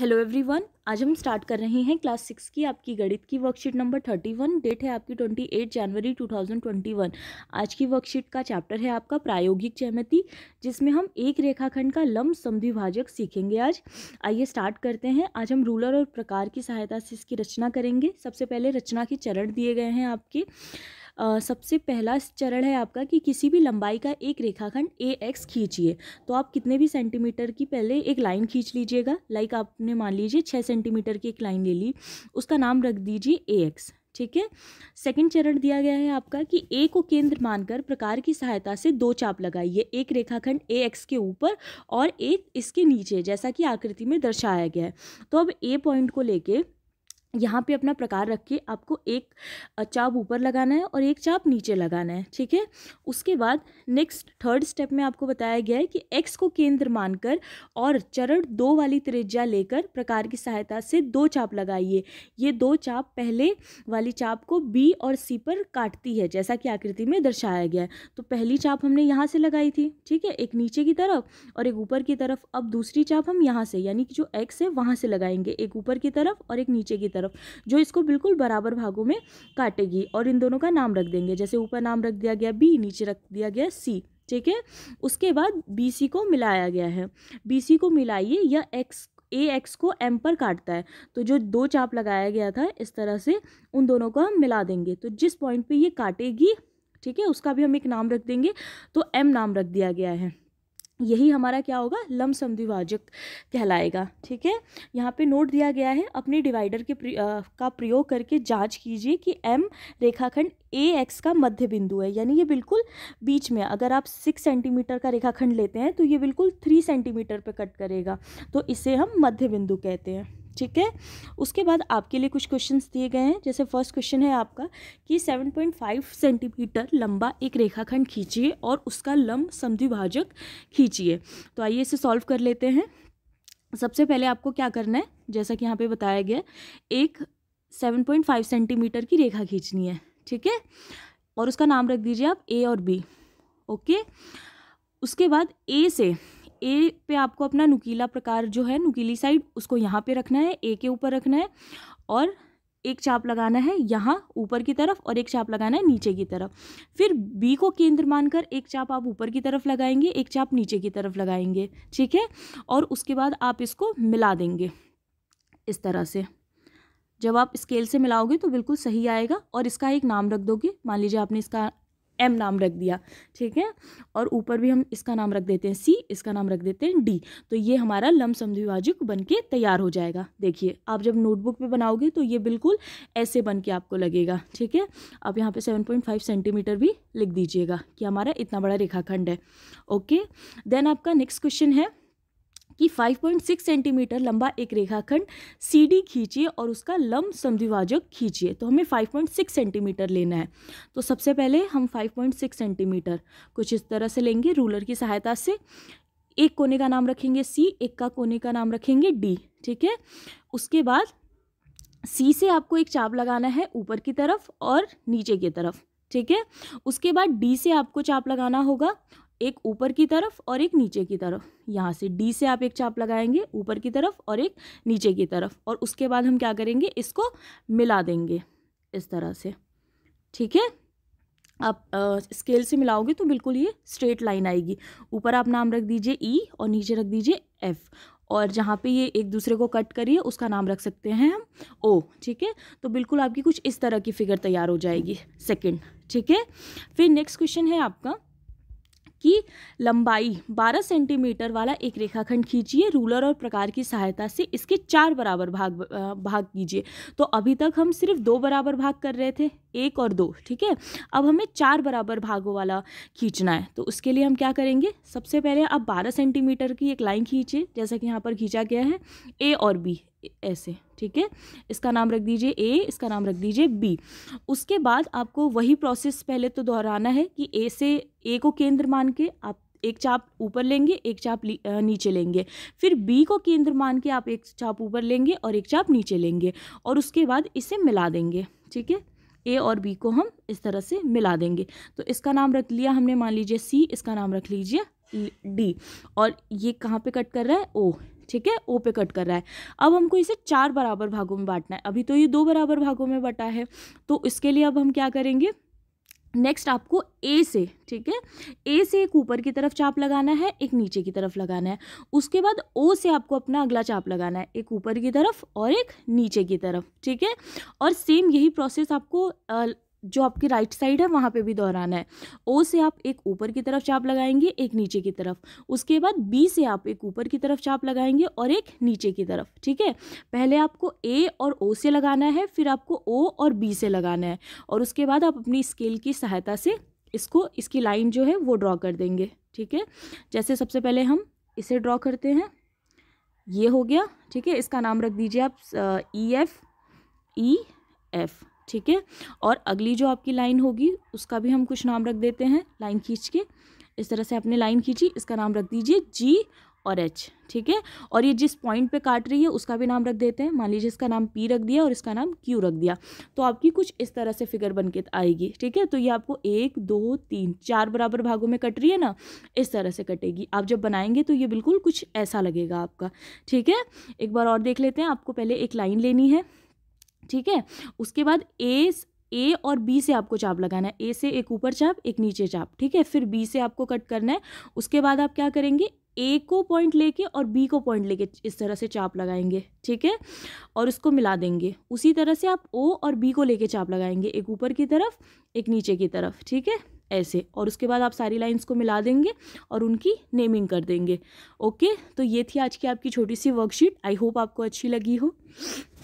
hello everyone आज हम start कर रहे हैं क्लास सिक्स की आपकी गणित की worksheet number thirty one date है आपकी twenty eight January two thousand twenty one आज की वर्कशीट का चैप्टर है आपका प्रायोगिक जहमति जिसमें हम एक रेखाखंड का लम्ब समिभाजक सीखेंगे आज आइए स्टार्ट करते हैं आज हम रूलर और प्रकार की सहायता से इसकी रचना करेंगे सबसे पहले रचना के चरण दिए गए हैं आपके सबसे पहला चरण है आपका कि किसी भी लंबाई का एक रेखाखंड ए एक्स खींचिए तो आप कितने भी सेंटीमीटर की पहले एक लाइन खींच लीजिएगा लाइक आपने मान लीजिए छः सेंटीमीटर की एक लाइन ले ली उसका नाम रख दीजिए ए एक्स ठीक है सेकंड चरण दिया गया है आपका कि ए को केंद्र मानकर प्रकार की सहायता से दो चाप लगाइए एक रेखाखंड ए एक्स के ऊपर और एक इसके नीचे जैसा कि आकृति में दर्शाया गया है तो अब ए पॉइंट को लेके यहाँ पे अपना प्रकार रख के आपको एक चाप ऊपर लगाना है और एक चाप नीचे लगाना है ठीक है उसके बाद नेक्स्ट थर्ड स्टेप में आपको बताया गया है कि एक्स को केंद्र मानकर और चरण दो वाली त्रिज्या लेकर प्रकार की सहायता से दो चाप लगाइए ये दो चाप पहले वाली चाप को बी और सी पर काटती है जैसा कि आकृति में दर्शाया गया है तो पहली चाप हमने यहाँ से लगाई थी ठीक है एक नीचे की तरफ और एक ऊपर की तरफ अब दूसरी चाप हम यहाँ से यानी कि जो एक्स है वहाँ से लगाएंगे एक ऊपर की तरफ और एक नीचे की तरफ तरफ जो इसको बिल्कुल बराबर भागों में काटेगी और इन दोनों का नाम रख देंगे जैसे ऊपर नाम रख दिया गया बी नीचे रख दिया गया सी ठीक है उसके बाद बी सी को मिलाया गया है बी सी को मिलाइए या एक्स ए एक्स को एम पर काटता है तो जो दो चाप लगाया गया था इस तरह से उन दोनों को हम मिला देंगे तो जिस पॉइंट पे ये काटेगी ठीक है उसका भी हम एक नाम रख देंगे तो एम नाम रख दिया गया है यही हमारा क्या होगा लम द्विभाजक कहलाएगा ठीक है यहाँ पे नोट दिया गया है अपने डिवाइडर के प्र, आ, का प्रयोग करके जांच कीजिए कि एम रेखाखंड ए एक्स का मध्य बिंदु है यानी ये बिल्कुल बीच में अगर आप सिक्स सेंटीमीटर का रेखाखंड लेते हैं तो ये बिल्कुल थ्री सेंटीमीटर पे कट करेगा तो इसे हम मध्य बिंदु कहते हैं ठीक है उसके बाद आपके लिए कुछ क्वेश्चंस दिए गए हैं जैसे फर्स्ट क्वेश्चन है आपका कि 7.5 सेंटीमीटर लंबा एक रेखाखंड खींचिए और उसका लंब समद्विभाजक खींचिए तो आइए इसे सॉल्व कर लेते हैं सबसे पहले आपको क्या करना है जैसा कि यहाँ पर बताया गया एक सेवन सेंटीमीटर की रेखा खींचनी है ठीक है और उसका नाम रख दीजिए आप ए और बी ओके उसके बाद ए से ए पे आपको अपना नुकीला प्रकार जो है नुकीली साइड उसको यहाँ पे रखना है ए के ऊपर रखना है और एक चाप लगाना है यहाँ ऊपर की तरफ और एक चाप लगाना है नीचे की तरफ फिर बी को केंद्र मानकर एक चाप आप ऊपर की तरफ लगाएंगे एक चाप नीचे की तरफ लगाएंगे ठीक है और उसके बाद आप इसको मिला देंगे इस तरह से जब आप स्केल से मिलाओगे तो बिल्कुल सही आएगा और इसका एक नाम रख दोगे मान लीजिए आपने इसका एम नाम रख दिया ठीक है और ऊपर भी हम इसका नाम रख देते हैं सी इसका नाम रख देते हैं डी तो ये हमारा लम द्विभाजिक बन के तैयार हो जाएगा देखिए आप जब नोटबुक पे बनाओगे तो ये बिल्कुल ऐसे बन के आपको लगेगा ठीक है आप यहाँ पे 7.5 सेंटीमीटर भी लिख दीजिएगा कि हमारा इतना बड़ा रेखाखंड है ओके देन आपका नेक्स्ट क्वेश्चन है कि 5.6 सेंटीमीटर लंबा एक रेखाखंड सीडी खींचिए और उसका लंब समद्विभाजक खींचिए तो हमें 5.6 सेंटीमीटर लेना है तो सबसे पहले हम 5.6 सेंटीमीटर कुछ इस तरह से लेंगे रूलर की सहायता से एक कोने का नाम रखेंगे सी एक का कोने का नाम रखेंगे डी ठीक है उसके बाद सी से आपको एक चाप लगाना है ऊपर की तरफ और नीचे की तरफ ठीक है उसके बाद डी से आपको चाप लगाना होगा एक ऊपर की तरफ और एक नीचे की तरफ यहाँ से डी से आप एक चाप लगाएंगे ऊपर की तरफ और एक नीचे की तरफ और उसके बाद हम क्या करेंगे इसको मिला देंगे इस तरह से ठीक है आप आ, स्केल से मिलाओगे तो बिल्कुल ये स्ट्रेट लाइन आएगी ऊपर आप नाम रख दीजिए ई e और नीचे रख दीजिए एफ़ और जहाँ पे ये एक दूसरे को कट करिए उसका नाम रख सकते हैं हम ओ ठीक है तो बिल्कुल आपकी कुछ इस तरह की फिगर तैयार हो जाएगी सेकंड ठीक है फिर नेक्स्ट क्वेश्चन है आपका की लंबाई 12 सेंटीमीटर वाला एक रेखाखंड खींचिए रूलर और प्रकार की सहायता से इसके चार बराबर भाग भाग कीजिए तो अभी तक हम सिर्फ दो बराबर भाग कर रहे थे एक और दो ठीक है अब हमें चार बराबर भागों वाला खींचना है तो उसके लिए हम क्या करेंगे सबसे पहले आप बारह सेंटीमीटर की एक लाइन खींचिए जैसा कि यहाँ पर खींचा गया है ए और बी ऐसे ठीक है इसका नाम रख दीजिए ए इसका नाम रख दीजिए बी उसके बाद आपको वही प्रोसेस पहले तो दोहराना है कि ए से ए को केंद्र मान के आप एक चाप ऊपर लेंगे एक चाप नीचे लेंगे फिर बी को केंद्र मान के आप एक चाप ऊपर लेंगे और एक चाप नीचे लेंगे और उसके बाद इसे मिला देंगे ठीक है ए और बी को हम इस तरह से मिला देंगे तो इसका नाम रख लिया हमने मान लीजिए सी इसका नाम रख लीजिए डी और ये कहाँ पे कट कर रहा है ओ ठीक है ओ पे कट कर रहा है अब हमको इसे चार बराबर भागों में बांटना है अभी तो ये दो बराबर भागों में बटा है तो इसके लिए अब हम क्या करेंगे नेक्स्ट आपको ए से ठीक है ए से एक ऊपर की तरफ चाप लगाना है एक नीचे की तरफ लगाना है उसके बाद ओ से आपको अपना अगला चाप लगाना है एक ऊपर की तरफ और एक नीचे की तरफ ठीक है और सेम यही प्रोसेस आपको जो आपकी राइट साइड है वहाँ पे भी दोहराना है ओ से आप एक ऊपर की तरफ चाप लगाएंगे एक नीचे की तरफ उसके बाद बी से आप एक ऊपर की तरफ चाप लगाएंगे और एक नीचे की तरफ ठीक है पहले आपको ए और ओ से लगाना है फिर आपको ओ और बी से लगाना है और उसके बाद आप अपनी स्केल की सहायता से इसको इसकी लाइन जो है वो ड्रॉ कर देंगे ठीक है जैसे सबसे पहले हम इसे ड्रॉ करते हैं ये हो गया ठीक है इसका नाम रख दीजिए आप ई एफ ई एफ़ ठीक है और अगली जो आपकी लाइन होगी उसका भी हम कुछ नाम रख देते हैं लाइन खींच के इस तरह से आपने लाइन खींची इसका नाम रख दीजिए जी और एच ठीक है और ये जिस पॉइंट पे काट रही है उसका भी नाम रख देते हैं मान लीजिए इसका नाम पी रख दिया और इसका नाम क्यू रख दिया तो आपकी कुछ इस तरह से फिगर बन के आएगी ठीक है तो ये आपको एक दो तीन चार बराबर भागों में कट रही है ना इस तरह से कटेगी आप जब बनाएंगे तो ये बिल्कुल कुछ ऐसा लगेगा आपका ठीक है एक बार और देख लेते हैं आपको पहले एक लाइन लेनी है ठीक है उसके बाद ए ए और बी से आपको चाप लगाना है ए से एक ऊपर चाप एक नीचे चाप ठीक है फिर बी से आपको कट करना है उसके बाद आप क्या करेंगे ए को पॉइंट लेके और बी को पॉइंट लेके इस तरह से चाप लगाएंगे ठीक है और उसको मिला देंगे उसी तरह से आप ओ और बी को लेके चाप लगाएंगे एक ऊपर की तरफ एक नीचे की तरफ ठीक है ऐसे और उसके बाद आप सारी लाइंस को मिला देंगे और उनकी नेमिंग कर देंगे ओके तो ये थी आज की आपकी छोटी सी वर्कशीट आई होप आपको अच्छी लगी हो